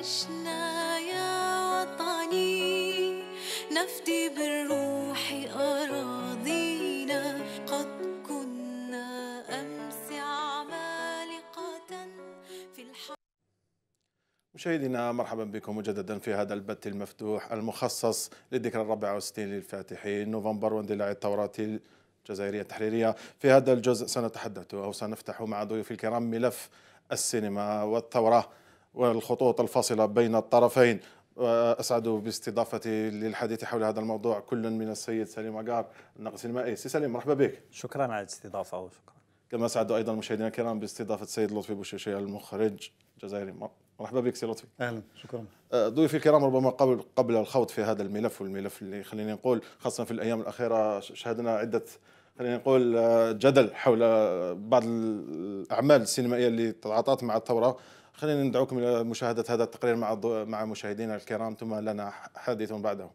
عشنا يا وطني نفدي بالروح أراضينا قد كنا أمس عمالقة في الحرب مشاهدينا مرحبا بكم مجددا في هذا البث المفتوح المخصص للذكرى الرابعة والستين للفاتحين نوفمبر واندلاع الثورة الجزائرية التحريرية في هذا الجزء سنتحدث أو سنفتح مع ضيوف الكرام ملف السينما والثورة والخطوط الفاصلة بين الطرفين اسعد باستضافتي للحديث حول هذا الموضوع كل من السيد سليم عقار الناقد المائي سي سليم مرحبا بك شكرا على الاستضافه وشكرا كما سعد ايضا مشاهدينا الكرام باستضافه السيد لطفي بوشيشي المخرج الجزائري مرحبا بك سي لطفي اهلا شكرا أه، ضيوفي الكرام ربما قبل قبل الخوض في هذا الملف والملف اللي خليني نقول خاصه في الايام الاخيره شهدنا عده خلينا نقول آه، جدل حول بعض الاعمال السينمائيه اللي تعاطت مع الثوره خلينا ندعوكم إلى مشاهدة هذا التقرير مع مع مشاهدينا الكرام ثم لنا حديث بعده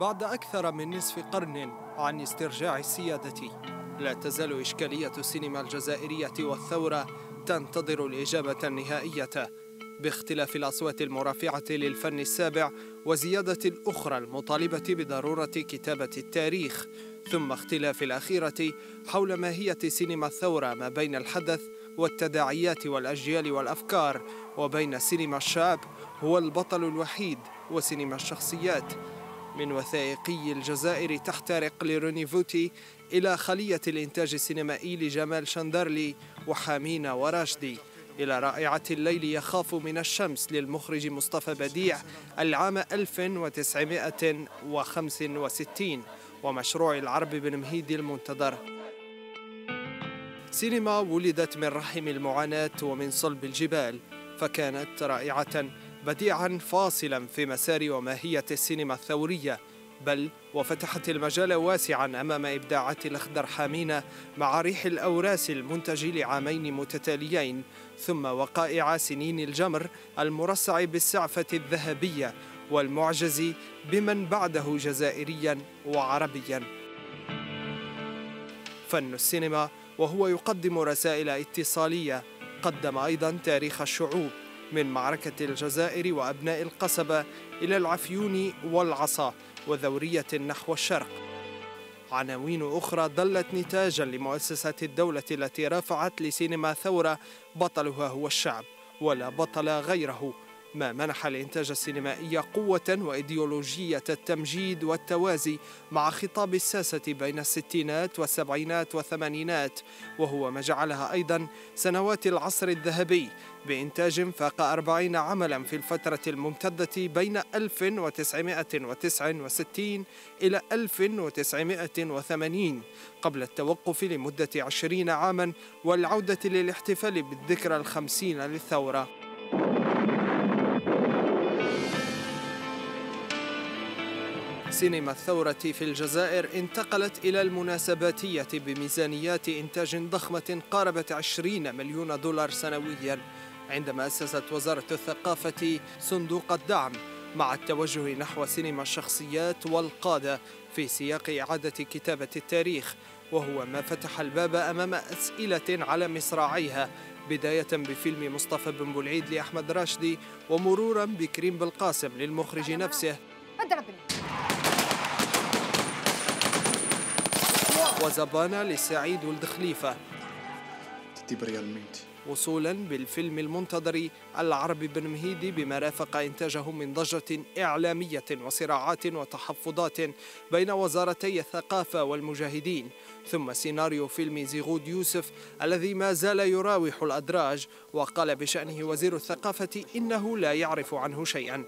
بعد أكثر من نصف قرن عن استرجاع السيادة لا تزال إشكالية السينما الجزائرية والثورة تنتظر الإجابة النهائية باختلاف الأصوات المرافعة للفن السابع وزيادة الأخرى المطالبة بضرورة كتابة التاريخ ثم اختلاف الأخيرة حول ماهية سينما الثورة ما بين الحدث والتداعيات والأجيال والأفكار وبين سينما الشعب هو البطل الوحيد وسينما الشخصيات من وثائقي الجزائر تحترق لروني فوتي إلى خلية الإنتاج السينمائي لجمال شندرلي وحامينا وراشدي إلى رائعة الليل يخاف من الشمس للمخرج مصطفى بديع العام 1965 ومشروع العرب بن مهيدي المنتظر سينما ولدت من رحم المعاناة ومن صلب الجبال فكانت رائعة بديعا فاصلا في مسار وماهية السينما الثورية بل وفتحت المجال واسعا أمام إبداعات الأخضر حامينة مع ريح الأوراس المنتج لعامين متتاليين ثم وقائع سنين الجمر المرصع بالسعفة الذهبية والمعجز بمن بعده جزائريا وعربيا فن السينما وهو يقدم رسائل اتصالية قدم أيضا تاريخ الشعوب من معركة الجزائر وأبناء القصبة إلى العفيون والعصا وذورية نحو الشرق عناوين أخرى ظلت نتاجا لمؤسسة الدولة التي رفعت لسينما ثورة بطلها هو الشعب ولا بطل غيره ما منح الإنتاج السينمائي قوة وإيديولوجية التمجيد والتوازي مع خطاب الساسة بين الستينات والسبعينات والثمانينات وهو ما جعلها أيضا سنوات العصر الذهبي بإنتاج فاق أربعين عملا في الفترة الممتدة بين 1969 إلى 1980 قبل التوقف لمدة عشرين عاما والعودة للاحتفال بالذكرى الخمسين للثورة سينما الثورة في الجزائر انتقلت إلى المناسباتية بميزانيات إنتاج ضخمة قاربت 20 مليون دولار سنويا عندما أسست وزارة الثقافة صندوق الدعم مع التوجه نحو سينما الشخصيات والقادة في سياق إعادة كتابة التاريخ وهو ما فتح الباب أمام أسئلة على مصراعيها بداية بفيلم مصطفى بن بولعيد لأحمد راشدي ومرورا بكريم بالقاسم للمخرج نفسه وزبانا لسعيد خليفة وصولا بالفيلم المنتظر العرب بن مهيدي بما رافق إنتاجه من ضجة إعلامية وصراعات وتحفظات بين وزارتي الثقافة والمجاهدين ثم سيناريو فيلم زيغود يوسف الذي ما زال يراوح الأدراج وقال بشأنه وزير الثقافة إنه لا يعرف عنه شيئا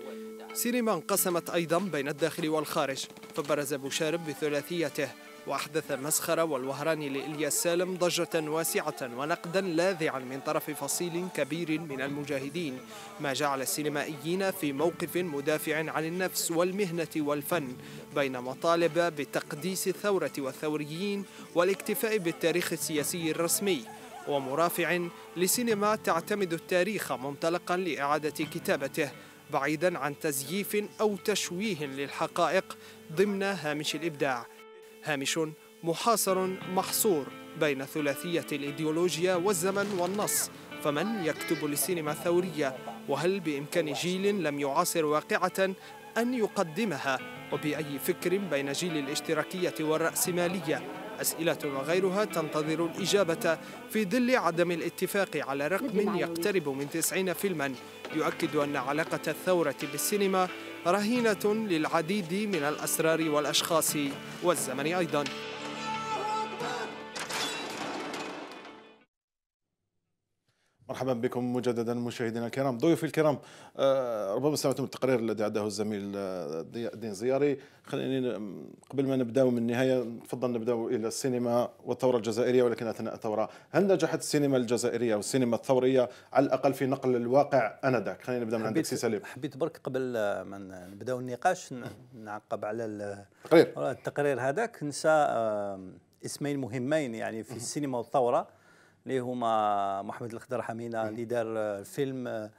سينما انقسمت أيضا بين الداخل والخارج فبرز بوشارب بثلاثيته وأحدث مسخرة والوهران لإليا سالم ضجة واسعة ونقدا لاذعا من طرف فصيل كبير من المجاهدين ما جعل السينمائيين في موقف مدافع عن النفس والمهنة والفن بين مطالب بتقديس الثورة والثوريين والاكتفاء بالتاريخ السياسي الرسمي ومرافع لسينما تعتمد التاريخ منطلقا لإعادة كتابته بعيدا عن تزييف أو تشويه للحقائق ضمن هامش الإبداع هامش محاصر محصور بين ثلاثية الإيديولوجيا والزمن والنص فمن يكتب للسينما الثورية وهل بإمكان جيل لم يعاصر واقعة أن يقدمها وبأي فكر بين جيل الاشتراكية والرأسمالية أسئلة وغيرها تنتظر الإجابة في ظل عدم الاتفاق على رقم يقترب من 90 فيلما يؤكد أن علاقة الثورة بالسينما رهينة للعديد من الأسرار والأشخاص والزمن أيضاً مرحبا بكم مجددا مشاهدينا الكرام ضيوفي الكرام آه، ربما سمعتم التقرير الذي عداه الزميل آه، دين زياري خليني آه، قبل ما نبداو من النهايه نفضل نبداو الى السينما والثوره الجزائريه ولكن اثناء الثوره هل نجحت السينما الجزائريه والسينما الثوريه على الاقل في نقل الواقع انذاك خلينا نبدا من عندك سي سليم حبيت برك قبل ما نبداو النقاش نعقب على التقرير التقرير هذاك نسى اسمين مهمين يعني في السينما والثوره اللي هما محمد الخضر حمينه إيه. اللي دار آه، فيلم آه،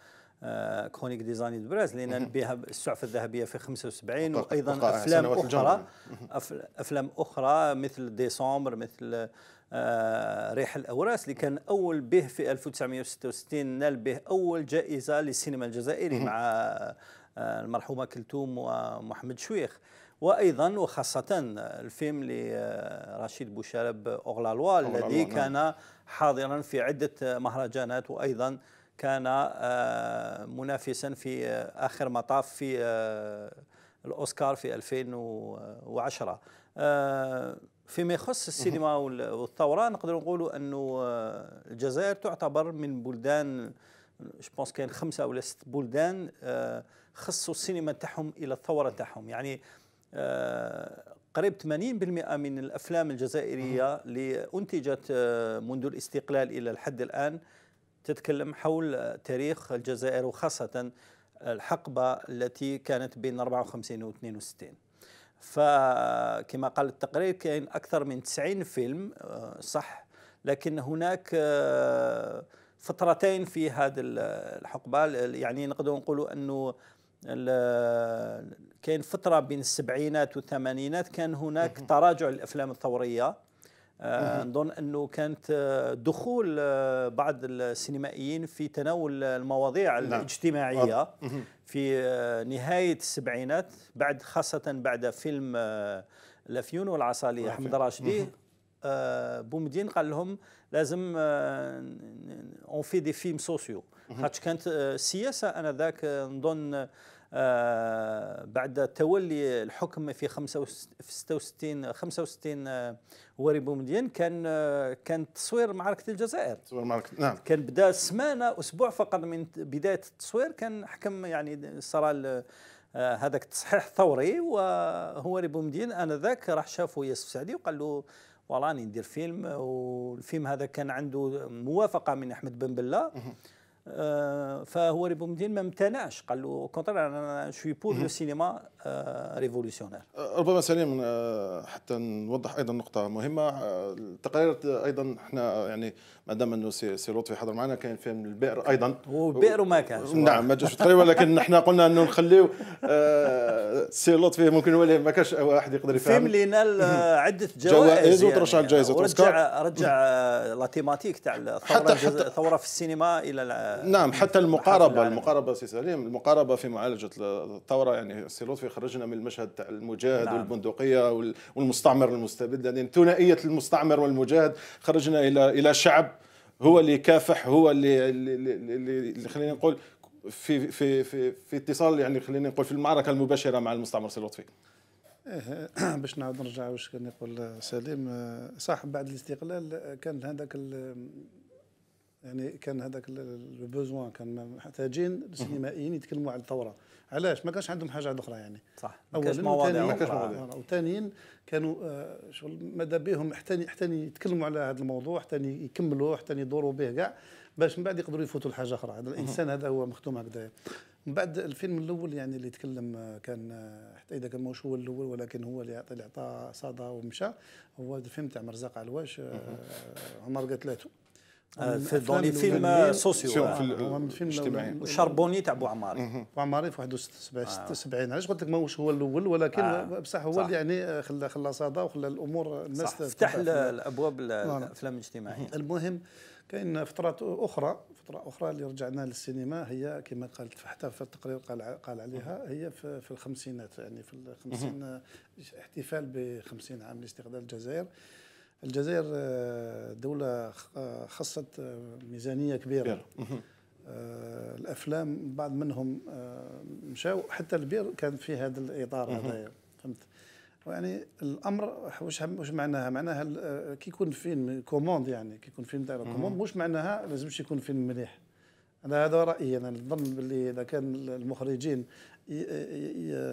آه، كرونيك ديزاين براز لان بها السعفه الذهبيه في 75 وايضا افلام اخرى افلام اخرى مثل ديسمبر مثل ريح الاوراس اللي كان اول به في 1966 نال به اول جائزه للسينما الجزائري مع المرحومه كلثوم ومحمد شويخ وايضا وخاصه الفيلم لرشيد اوغلا لوا الذي نعم. كان حاضرا في عده مهرجانات وايضا كان آه، منافسا في اخر مطاف في آه، الاوسكار في 2010 آه، فيما يخص السينما والثوره نقدر نقولوا انه الجزائر تعتبر من بلدان جو بونس كاين خمسه ولا ست بلدان خصوا السينما تاعهم الى الثوره تاعهم يعني آه، قريب 80% من الافلام الجزائريه اللي انتجت آه، منذ الاستقلال الى الحد الان تتكلم حول تاريخ الجزائر وخاصه الحقبه التي كانت بين 54 و 62 فكما قال التقرير كاين اكثر من 90 فيلم آه، صح لكن هناك فترتين في هذا الحقبه يعني نقدر نقولوا انه كاين فتره بين السبعينات والثمانينات كان هناك تراجع الافلام الثوريه آه، نظن انه كانت آه، دخول آه، بعض السينمائيين في تناول المواضيع نعم. الاجتماعيه في نهايه السبعينات بعد خاصه بعد فيلم الافيون والعصا لاحمد راشدي آه، بومدين قال لهم لازم اون في دي فيلم سوسيو خاطش كانت السياسه آه، انذاك آه، نظن بعد تولي الحكم في 65 65 آه وري بومدين كان كان تصوير معركه الجزائر تصوير معركه نعم كان بدا سمانه اسبوع فقط من بدايه التصوير كان حكم يعني صار هذاك التصحيح الثوري وهو ري بومدين انذاك راح شافه ياسف سعدي وقال له وراني ندير فيلم والفيلم هذا كان عنده موافقه من احمد بن بله فهو ريبومدين ما امتنعش قال له كونتر انا شوي بور لو سينما ريفولوسيونير ربما سليم حتى نوضح ايضا نقطه مهمه آه، التقارير ايضا احنا يعني ما دام انه سي, سي لطفي حضر معنا كان فيلم البئر ايضا وبئر وما كانش نعم ما جاش تقريبا ولكن احنا قلنا انه نخليو آه، سي لطفي ممكن ولي ما كانش واحد يقدر يفهم فيلم اللي نال عده جوائز وترشح يعني لجائزه يعني رجع رجع لا تيماتيك تاع الثوره حتى حتى الثوره في السينما الى نعم حتى المقاربه المقاربه سي سليم المقاربه في معالجه الثوره يعني سي لطفي خرجنا من المشهد تاع المجاهد نعم. والبندقيه والمستعمر المستبد يعني ثنائيه المستعمر والمجاهد خرجنا الى الى شعب هو اللي كافح هو اللي اللي خلينا نقول في في في في اتصال يعني خلينا نقول في المعركه المباشره مع المستعمر سي لطفي إيه، باش نعاود نرجع واش كان يقول سليم صح بعد الاستقلال كان هذاك يعني كان هذاك لو بوزوان كان محتاجين السينمائيين يتكلموا على الثوره علاش ما كانش عندهم حاجه اخرى يعني صح اول مواضيع اخرى آه، وثانيا كانوا آه، شغل ماذا بهم حتى حتى يتكلموا على هذا الموضوع حتى يكملوه حتى يدوروا به كاع باش من بعد يقدروا يفوتوا لحاجه اخرى هذا الانسان هذا هو مختوم هكذا من بعد الفيلم الاول يعني اللي تكلم آه، كان حتى اذا كان ماهوش هو الاول ولكن هو اللي عطى اللي عطى صدى ومشى هو الفيلم تاع مرزاق علواش عمر قتلاته آه، في دون آه، آه. لي فيلم سوسيو الاجتماعي وشربوني تاع بو عماري بو عماري في 71 علاش قلت لك ماهوش هو الاول ولكن آه. بصح هو اللي يعني خلى خلى صدى وخلى الامور الناس فتح الابواب الافلام الاجتماعيه المهم كاين فترات اخرى فتره اخرى اللي رجعنا للسينما هي كما قالت حتى في التقرير قال قال عليها هي في, في الخمسينات يعني في الخمسين احتفال ب 50 عام لاستقلال الجزائر الجزائر آه، دولة خصت آه، آه، ميزانية كبيرة الأفلام بعض منهم مشاو حتى البير كان في هذا الإطار هذايا فهمت يعني الامر واش واش معناها معناها كي يكون فيلم كوموند يعني كي يكون فيلم تاع كوموند مش معناها لازمش يكون فيلم مليح انا هذا رايي انا نظن باللي اذا كان المخرجين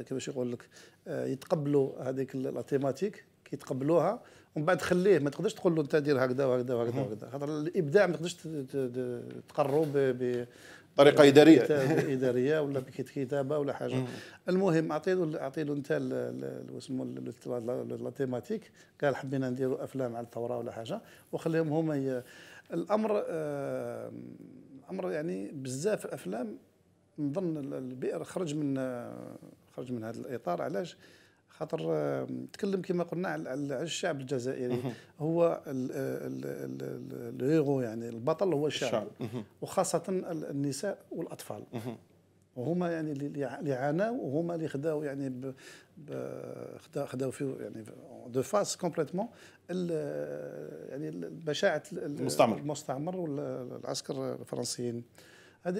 كيفاش يقول لك يتقبلوا هذيك لا تيماتيك كيتقبلوها ومن بعد خليه ما تقدرش تقول له انت دير هكذا وهكذا وهكذا وهكذا خاطر الابداع ما تقدرش تقروا بطريقه اداريه اداريه ولا بكتابه ولا حاجه المهم اعطي له اعطي له انت اسمه لا تيماتيك قال حبينا نديروا افلام على الثوره ولا حاجه وخليهم هما الامر الامر آه، امر يعني بزاف افلام نظن البئر خرج من آه، خرج من هذا الاطار علاش؟ خاطر نتكلم كما قلنا على الشعب الجزائري هو آه، الهيرو يعني البطل هو الشعب الشعب. وخاصه النساء والاطفال وهما يعني اللي عانوا وهما اللي خداو يعني خداو فيه يعني دو فاس كومبليتمون يعني بشاعه المستعمر المستعمر والعسكر الفرنسيين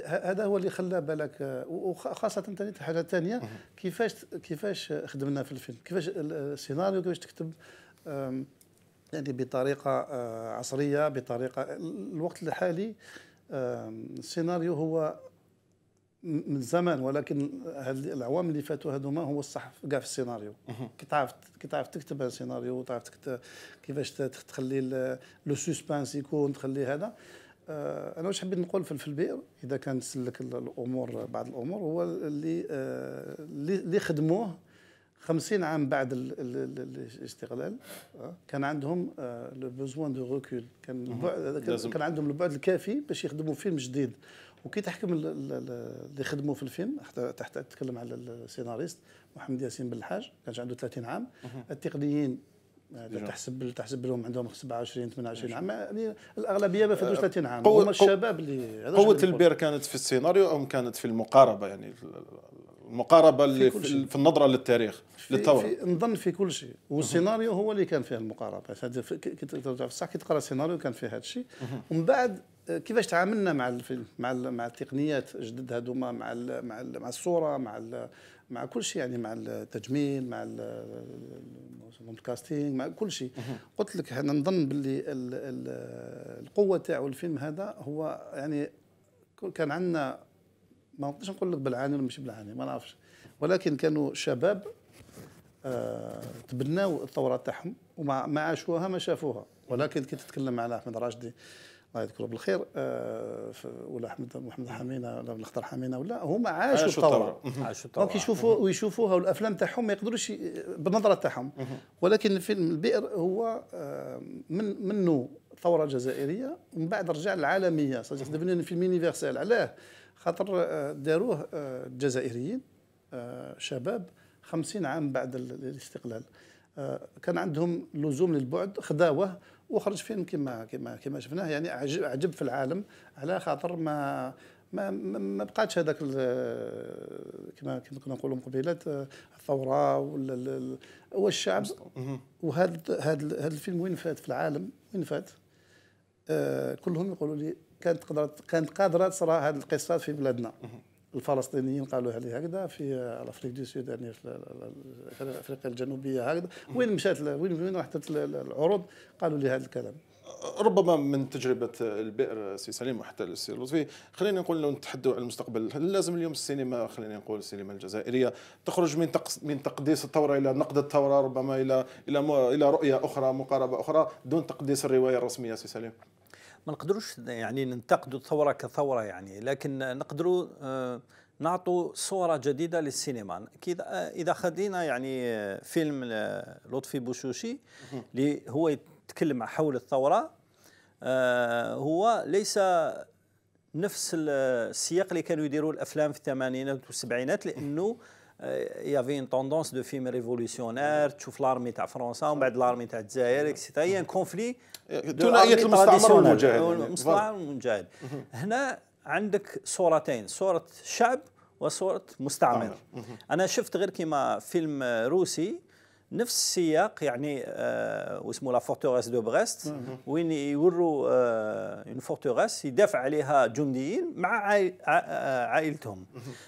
هذا هو اللي خلى بالك وخاصه ثاني حاجه ثانيه كيفاش كيفاش خدمنا في الفيلم كيفاش السيناريو كيفاش تكتب يعني بطريقه آه، عصريه بطريقه الوقت الحالي السيناريو هو من زمان ولكن هاد العوام اللي فاتوا هذوما هو الصح كاع في السيناريو كي تعرف كي تعرف تكتب السيناريو وتعرف كيفاش تخلي لو سسبانس يكون تخلي هذا آه، انا واش حبيت نقول في البير اذا كان سلك الامور بعض الامور هو اللي آه، اللي خدموه 50 عام بعد الاستقلال آه، كان عندهم لو بوزوان دو ريكول كان كان عندهم البعد الكافي باش يخدموا فيلم جديد وكي تحكم اللي خدموا في الفيلم حتى تحت تتكلم على السيناريست محمد ياسين بالحاج كان عنده 30 عام التقنيين نعم. تحسب تحسب لهم عندهم 27 28 نعم. عام يعني الاغلبيه ما فاتوش 30 آه، عام هما الشباب اللي قوه البير كانت في السيناريو ام كانت في المقاربه يعني المقاربه اللي في, في, في النظره للتاريخ للثوره نظن في كل شيء والسيناريو هو اللي كان فيه المقاربه كي ترجع في الصح كي تقرا السيناريو كان فيه هذا الشيء ومن بعد آه، كيفاش تعاملنا مع الفيلم مع مع التقنيات جدد هذوما مع مع مع الصوره مع مع كل شيء يعني مع التجميل مع الكاستينج مع كل شيء قلت لك انا نظن باللي القوه تاعو الفيلم هذا هو يعني كان عندنا ما نقدرش نقول لك بالعاني ولا مش بالعاني ما نعرفش ولكن كانوا شباب آه تبناوا الثوره تاعهم وما عاشوها ما شافوها ولكن كي تتكلم على احمد راشدي الله يذكره بالخير آه، ولا احمد محمد حمينه ولا الاخضر حمينه ولا هما عاشوا الثوره عاشوا الثوره دونك يشوفوا ويشوفوها والافلام تاعهم ما يقدروش بالنظره تاعهم ولكن فيلم البئر هو آه، من منه الثوره الجزائريه ومن بعد رجع العالميه صديق دفنون فيلم يونيفرسال علاه خاطر آه، داروه الجزائريين شباب خمسين عام بعد الاستقلال كان عندهم لزوم للبعد خداوه وخرج فيلم كما كما كما شفناه يعني عجب, عجب في العالم على خاطر ما ما ما بقاتش هذاك كما كما كنا نقولوا من قبيلات آه، الثوره ولا هو الشعب وهذا هذا هذا الفيلم وين فات في العالم وين فات آه، كلهم يقولوا لي كانت قدرت كانت قادره تصرى هذه القصه في بلادنا الفلسطينيين قالوا عليه هكذا في الافريك دي سود يعني في افريقيا الجنوبيه هكذا وين مشات وين وين راحت العروض قالوا لي هذا الكلام ربما من تجربة البئر سي سليم وحتى السي لطفي خلينا نقول لو نتحدوا على المستقبل لازم اليوم السينما خلينا نقول السينما الجزائرية تخرج من من تقديس الثورة إلى نقد الثورة ربما إلى إلى إلى رؤية أخرى مقاربة أخرى دون تقديس الرواية الرسمية سي سليم ما نقدروش يعني ننتقدوا الثوره كثوره يعني لكن نقدروا آه، نعطوا صوره جديده للسينما آه، اذا خدينا يعني آه، فيلم لطفي بوشوشي اللي هو يتكلم حول الثوره هو ليس نفس السياق اللي كانوا يديروا الافلام في الثمانينات والسبعينات لانه Euh, il y avait une tendance de films révolutionnaires تشوف l'armée تاع فرنسا ومن بعد l'armée تاع الجزائر etc. il y a un conflit ثنائيه المستعمر والمجاهد هنا عندك صورتين صوره شعب وصوره مستعمر mhm. انا شفت غير كيما فيلم روسي نفس السياق يعني آه، واسمه لا فورتوريس دو بريست وين يوروا اون آه، فورتوريس يدافع عليها جنديين مع آه، عائلتهم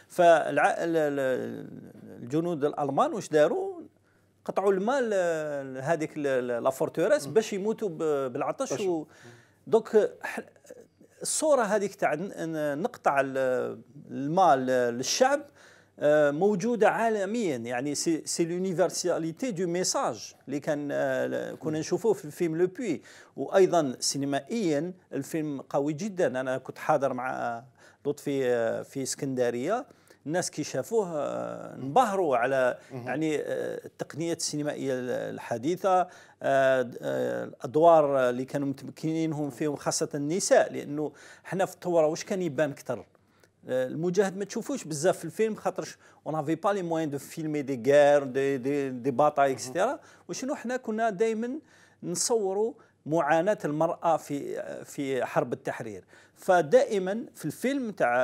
فالجنود الالمان واش داروا قطعوا المال هذيك لا فورتوريس باش يموتوا بالعطش و دونك الصوره هذيك تاع نقطع المال للشعب آه، موجوده عالميا يعني سي لونيفرساليتي دو ميساج اللي كان آه، كنا نشوفوه في الفيلم لو بوي وايضا سينمائيا الفيلم قوي جدا انا كنت حاضر مع آه، لطفي في اسكندريه الناس كي شافوه انبهروا على يعني التقنيات السينمائيه الحديثه الادوار اللي كانوا متمكنينهم فيهم خاصه النساء لانه حنا في الثوره واش كان يبان اكثر آه، المجاهد ما تشوفوش بزاف في الفيلم خاطرش اون افي با لي موان دو فيلمي دي غير دي دي, دي باطاي اكسترا وشنو حنا كنا دائما نصوروا معاناه المراه في في حرب التحرير فدائما في الفيلم تاع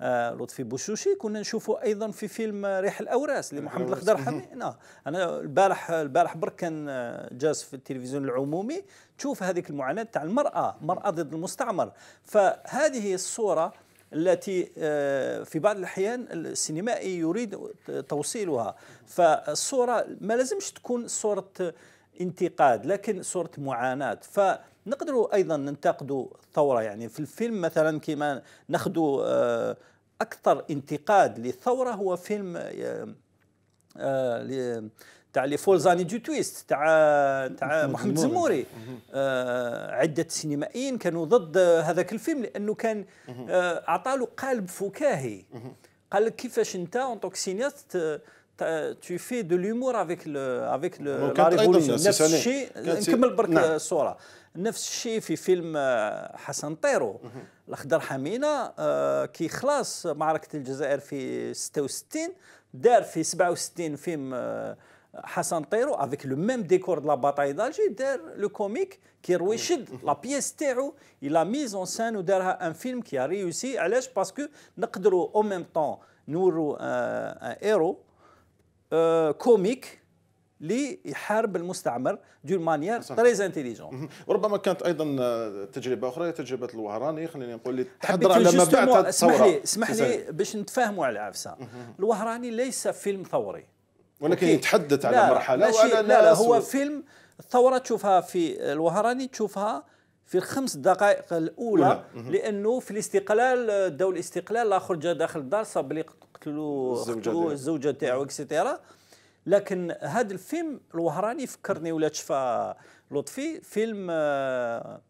آه، لطفي بوشوشي كنا نشوفوا ايضا في فيلم ريح الاوراس لمحمد الخضر حمي نعم. انا البارح البارح برك كان آه، جاز في التلفزيون العمومي تشوف هذيك المعاناه تاع المراه مراه ضد المستعمر فهذه الصوره التي آه، في بعض الأحيان السينمائي يريد توصيلها فالصورة ما لازمش تكون صورة انتقاد لكن صورة معاناة فنقدروا أيضا ننتقدوا الثورة يعني في الفيلم مثلا كما ناخذوا آه، أكثر انتقاد للثورة هو فيلم آه، تاع لي فولزاني دو تويست تاع تاع محمد زموري آه عده سينمائيين كانوا ضد هذاك الفيلم لانه كان آه له قالب فكاهي قال لك كيفاش انت اون توك سينيست tu fais de l'humour avec le avec le la révolution نفس الشيء نكمل برك نعم. الصوره نفس الشيء في فيلم آه، حسن طيرو الاخضر حمينه آه، كي خلاص معركه الجزائر في 66 دار في 67 فيلم آه، حسن طيرو افيك لو ميم ديكور دو لا باتاي دالجي دار لو كوميك كيروي يشد لا بيس تاعو الى ميز اون سان ودارها ان فيلم كي ريوسي علاش باسكو نقدروا او ميم طون نوروا ان ايرو كوميك لي يحارب المستعمر دون مانيير تري انتيليجون وربما كانت ايضا آه، تجربه اخرى تجربه الوهراني خليني نقول اللي تحضر على ما بعد اسمح لي اسمح لي باش نتفاهموا على عفسه الوهراني ليس فيلم ثوري ولكن أوكي. يتحدث على لا مرحله ماشي وعلى لا لا هو و... فيلم الثوره تشوفها في الوهراني تشوفها في الخمس دقائق الاولى لانه في الاستقلال دول الاستقلال الاخر جا داخل الدار صاب اللي قتلوا قتلوا الزوجه تاعو اكسيتيرا لكن هذا الفيلم الوهراني فكرني ولا تشفى لطفي فيلم آه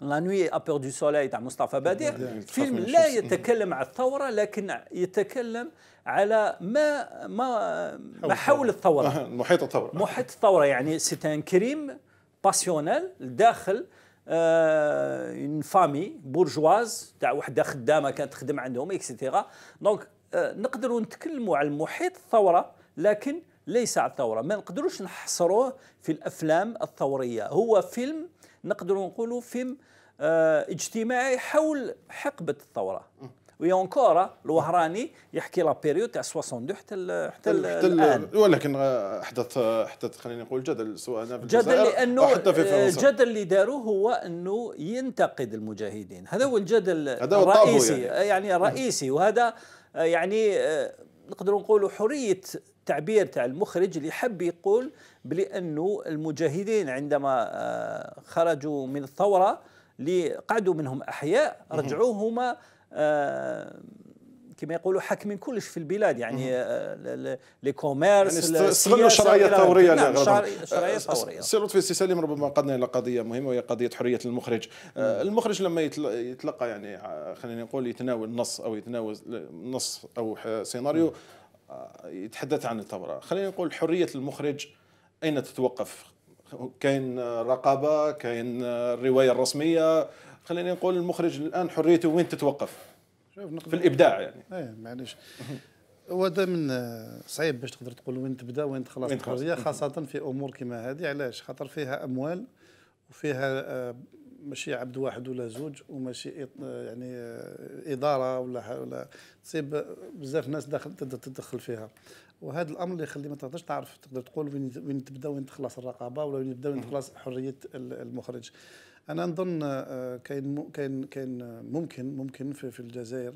لا نوي ابور دو سولاي تاع مصطفى بديع فيلم لا يتكلم على الثوره لكن يتكلم على ما ما ما حول الثوره محيط الثوره محيط الثوره يعني سي ان كريم باسيونيل داخل اون فامي بورجواز تاع وحده خدامه كانت تخدم عندهم اكسيتيرا دونك نقدروا نتكلموا على محيط الثوره لكن ليس على الثوره ما نقدروش نحصروه في الافلام الثوريه هو فيلم نقدروا نقولوا فيلم آه، اجتماعي حول حقبه الثوره وي اونكور الوهراني يحكي لا بيريود تاع 62 حتى حتى الان ولكن آه، احدث آه، احدث خلينا نقول جدل سواء في الجزائر جدل لانه الجدل اللي داروه هو انه ينتقد المجاهدين هذا هو الجدل هذا الرئيسي يعني. يعني الرئيسي وهذا يعني نقدروا نقولوا حريه التعبير تاع المخرج اللي حب يقول بلي انه المجاهدين عندما آه، خرجوا من الثوره اللي قعدوا منهم احياء رجعوا هما آه، كما يقولوا حاكمين كلش في البلاد يعني آه، لي كوميرس يعني استغلوا الشرعيه الثوريه نعم الشرعيه الثوريه سي لطفي سي سليم ربما قدنا الى قضيه مهمه وهي قضيه حريه المخرج المخرج لما يتلقى يعني خلينا نقول يتناول نص او يتناول نص او سيناريو يتحدث عن الثوره خلينا نقول حريه المخرج اين تتوقف كاين رقابه كاين الروايه الرسميه خلينا نقول المخرج الان حريته وين تتوقف في الابداع يعني ايه معليش هو دائما من صعيب باش تقدر تقول وين تبدا وين تخلص الحريه خاصه في امور كما هذه علاش خاطر فيها اموال وفيها آه، ماشي عبد واحد ولا زوج وماشي يعني آه، اداره ولا ولا تصيب بزاف ناس داخل تدخل فيها وهذا الامر اللي يخلي ما تقدرش تعرف تقدر تقول وين تبدا وين تخلص الرقابه ولا وين تبدا وين تخلص حريه المخرج انا نظن آه، كاين كاين كاين آه، ممكن ممكن في, في الجزائر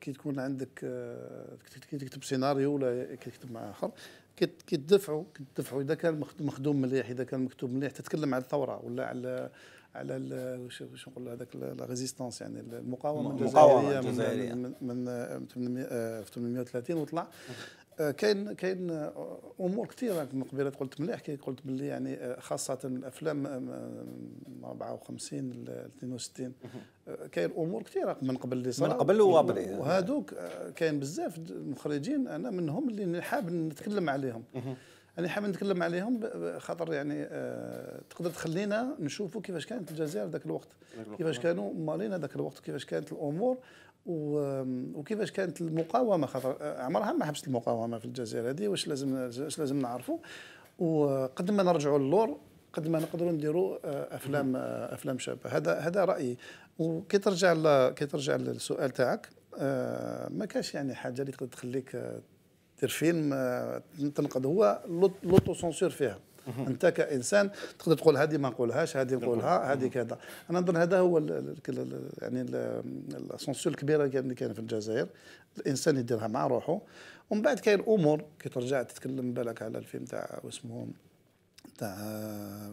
كي تكون عندك كي تكتب سيناريو ولا كي تكتب مع اخر كي تدفعوا كي تدفعوا اذا كان مخدوم مليح اذا كان مكتوب مليح تتكلم على الثوره ولا على على واش واش نقول هذاك لا ريزيستانس يعني المقاومه الجزائريه من من, من 830 آه، آه، وطلع آه، كاين كاين آه، امور كثيره من قبيله قلت مليح كي قلت باللي يعني آه، خاصه الافلام من 54 ل 62 كاين امور كثيره من قبل اللي صار من قبل وابري وهذوك كاين بزاف المخرجين انا منهم اللي حاب نتكلم عليهم انا حاب نتكلم عليهم خاطر يعني تقدر تخلينا نشوفوا كيفاش كانت الجزائر ذاك الوقت كيفاش كانوا مالين ذاك الوقت كيفاش كانت الامور وكيفاش كانت المقاومه خاطر آه، عمرها ما حبست المقاومه في الجزائر هذه واش لازم واش لازم نعرفوا وقد ما نرجعوا للور قد ما نقدروا نديروا آه، افلام آه، افلام شابه هذا هذا رايي وكي ترجع كي ترجع للسؤال تاعك ما كاش يعني حاجه اللي تقدر تخليك دير فيلم تنقد هو لوتو سونسور فيها انت كانسان تقدر تقول هذه ما نقولهاش هذه نقولها هذه كذا انا نظن هذا هو الـ الـ يعني السنسور الكبيره اللي كان في الجزائر الانسان يديرها مع روحه ومن بعد كاين امور كي ترجع تتكلم بالك على الفيلم تاع واسمه تاع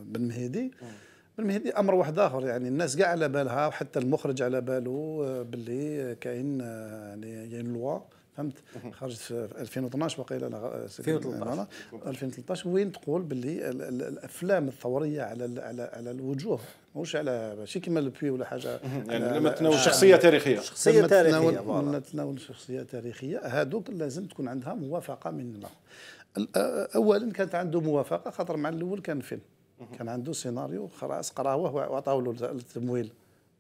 بن مهيدي بن مهيدي امر واحد اخر يعني الناس كاع على بالها وحتى المخرج على باله آه، باللي كاين آه، يعني كاين لوا فهمت خرجت في 2012 وقيل 2013 2013 آه، وين تقول باللي الافلام الثوريه على على على الوجوه ماهوش على ماشي كيما البوي ولا حاجه يعني لما تناول شخصيه تاريخيه شخصيه تاريخيه لما تناول شخصيه تاريخيه هذوك لازم تكون عندها موافقه مننا اولا كانت عنده موافقه خاطر مع الاول كان فيلم كان عنده سيناريو خلاص قراوه وعطاو له التمويل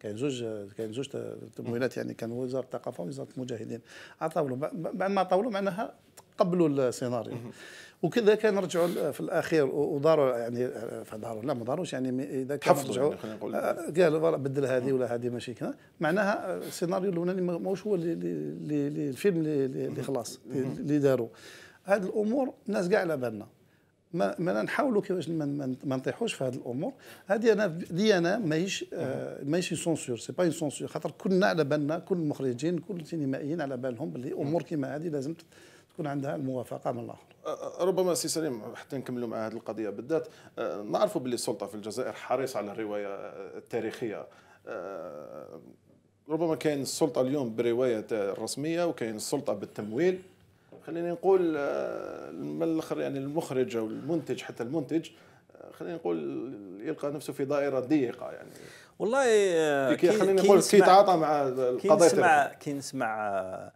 كاين زوج كاين زوج تمويلات يعني كان وزاره الثقافه ووزاره المجاهدين عطاو له بعد ما طولوا معناها تقبلوا السيناريو وكذا كان رجعوا في الاخير وداروا يعني آه، فداروا لا ما داروش يعني اذا كان رجعوا يعني، آه، قالوا بدل هذه ولا هذه ماشي كذا معناها آه، السيناريو الاولاني ماهوش هو الفيلم اللي خلاص اللي داروا هذه الامور الناس كاع على بالنا ما ما نحاولوا كيفاش ما نطيحوش في هذه الامور هذه انا دي انا ماهيش آه ماهيش سونسور سي با اون سونسور خاطر كلنا على بالنا كل المخرجين كل السينمائيين على بالهم باللي امور كيما هذه لازم تكون عندها الموافقه من الاخر ربما سي سليم حتى نكملوا مع هذه القضيه بالذات نعرفوا باللي السلطه في الجزائر حريصه على الروايه التاريخيه ربما كاين السلطه اليوم بروايه الرسميه وكاين السلطه بالتمويل خلينا نقول من آه، الاخر يعني المخرج او المنتج حتى المنتج آه، خلينا نقول يلقى نفسه في دائره ضيقه يعني والله آه، كي خلينا نقول كي يتعاطى مع القضايا كي نسمع كي نسمع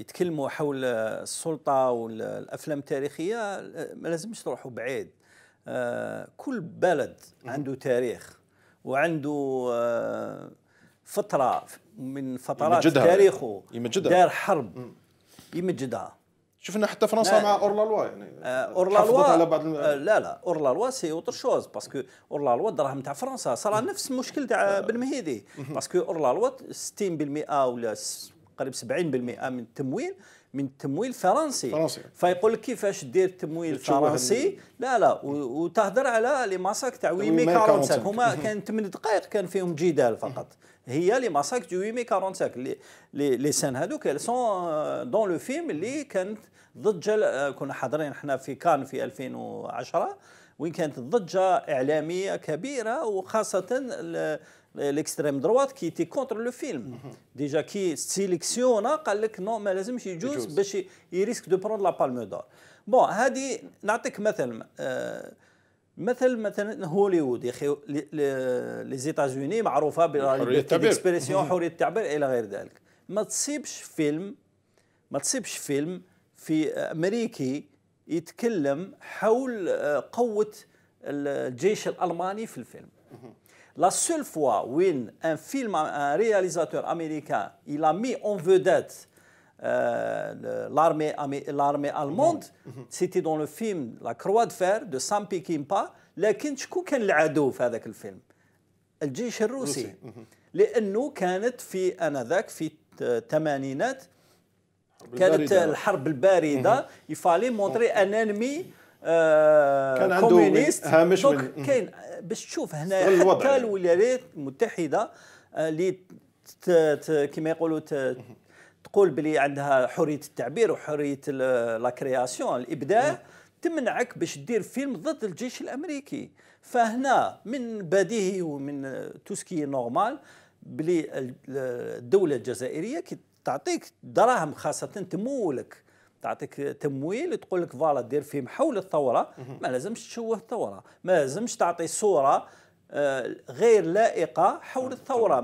يتكلموا حول السلطه والافلام التاريخيه ما لازمش تروحوا بعيد كل بلد عنده تاريخ وعنده فتره من فترات يمجدها. تاريخه يمجدها. دار حرب م. يمجدها شفنا حتى فرنسا مع اورلالوا يعني آه، اورلالوا على بعض الم... آه، لا لا اورلالوا سي اوتر شوز باسكو اورلالوا الدراهم تاع فرنسا صار نفس المشكل تاع بن مهيدي باسكو اورلالوا 60% ولا قريب 70% من التمويل من التمويل الفرنسي فرنسي فيقول لك كيفاش دير التمويل الفرنسي لا لا وتهضر على لي ماساك تاع ويمي 45 هما كان 8 دقائق كان فيهم جدال فقط هي لي ماساك دو 8 مي 45 لي لي سان سان هذوك سون دون لو فيلم اللي كانت ضجه آه، كنا حاضرين حنا في كان في 2010 وين كانت ضجه اعلاميه كبيره وخاصه ليكستريم دروات كي تي كونتر لو فيلم ديجا كي سيليكسيونا قال لك نو ما لازمش يجوز باش يريسك دو بروند لا بالم دور بون هذه نعطيك مثل آه مثل مثلا هوليوود يا اخي لي زيتازوني معروفه بالاكسبريسيون حريه التعبير الى غير ذلك ما تصيبش فيلم ما تصيبش فيلم في امريكي يتكلم حول آه، قوه الجيش الالماني في الفيلم لا سول فوا وين ان فيلم ان رياليزاتور امريكان il مي اون en vedette euh, l'armée, l'armée allemande, mhm. c'était dans le film La Croix de Fer de Sampi Kimpa, لكن شكون كان العدو في هذاك الفيلم؟ الجيش الروسي لانه كانت في انذاك في الثمانينات كانت الحرب البارده يفالي مونتري ان انمي كان عنده كومونيست هامش من كاين باش تشوف هنا حتى الولايات المتحده اللي كما يقولوا تقول بلي عندها حريه التعبير وحريه لا كرياسيون الابداع إيه. تمنعك باش دير فيلم ضد الجيش الامريكي فهنا من بديهي ومن توسكي نورمال بلي الدوله الجزائريه كي تعطيك دراهم خاصه تمولك تعطيك تمويل تقول لك فوالا دير فيلم حول الثوره ما لازمش تشوه الثوره ما لازمش تعطي صوره آه، غير لائقه حول آه، الثوره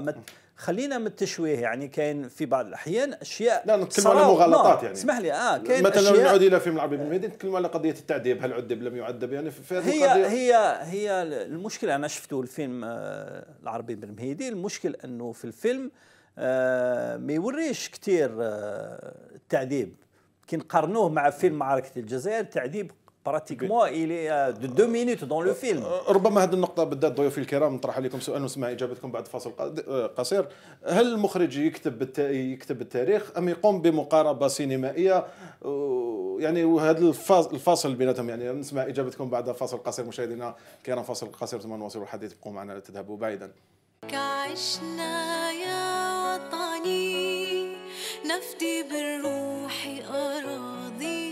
خلينا من التشويه يعني كاين في بعض الاحيان اشياء لا نتكلم على مغالطات نعم، يعني اسمح لي اه كاين مثلا نعود الى فيلم العربي بن نتكلم على قضيه التعذيب هل عذب لم يعذب يعني في هذه هي القضية هي هي المشكله انا شفته الفيلم آه العربي بن مهيدي المشكل انه في الفيلم آه ما يوريش كثير آه التعذيب كي نقارنوه مع فيلم معركه الجزائر التعذيب براتيكمون الي دو دو مينوت دون لو فيلم ربما هذه النقطه بالذات ضيوفي الكرام نطرح عليكم سؤال ونسمع اجابتكم بعد فاصل آه، قصير هل المخرج يكتب يكتب التاريخ ام يقوم بمقاربه سينمائيه آه، يعني وهذا الفاصل بيناتهم يعني نسمع اجابتكم بعد فاصل قصير مشاهدينا الكرام فاصل قصير ثم نواصل الحديث ابقوا معنا لا تذهبوا بعيدا كعشنا يا وطني نفدي بالروح اراضي